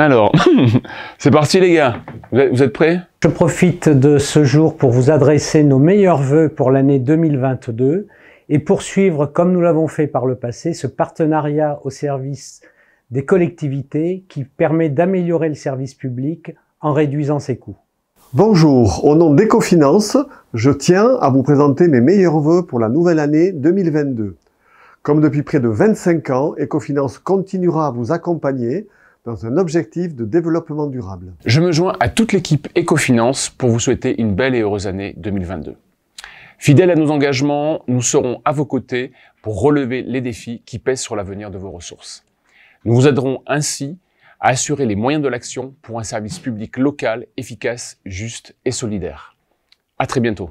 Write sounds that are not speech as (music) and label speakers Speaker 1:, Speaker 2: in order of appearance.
Speaker 1: Alors, (laughs) c'est parti les gars, vous êtes prêts
Speaker 2: Je profite de ce jour pour vous adresser nos meilleurs voeux pour l'année 2022 et poursuivre, comme nous l'avons fait par le passé, ce partenariat au service des collectivités qui permet d'améliorer le service public en réduisant ses coûts.
Speaker 3: Bonjour, au nom d'Ecofinance, je tiens à vous présenter mes meilleurs voeux pour la nouvelle année 2022. Comme depuis près de 25 ans, Ecofinance continuera à vous accompagner dans un objectif de développement durable.
Speaker 1: Je me joins à toute l'équipe Ecofinance pour vous souhaiter une belle et heureuse année 2022. Fidèles à nos engagements, nous serons à vos côtés pour relever les défis qui pèsent sur l'avenir de vos ressources. Nous vous aiderons ainsi à assurer les moyens de l'action pour un service public local, efficace, juste et solidaire. À très bientôt.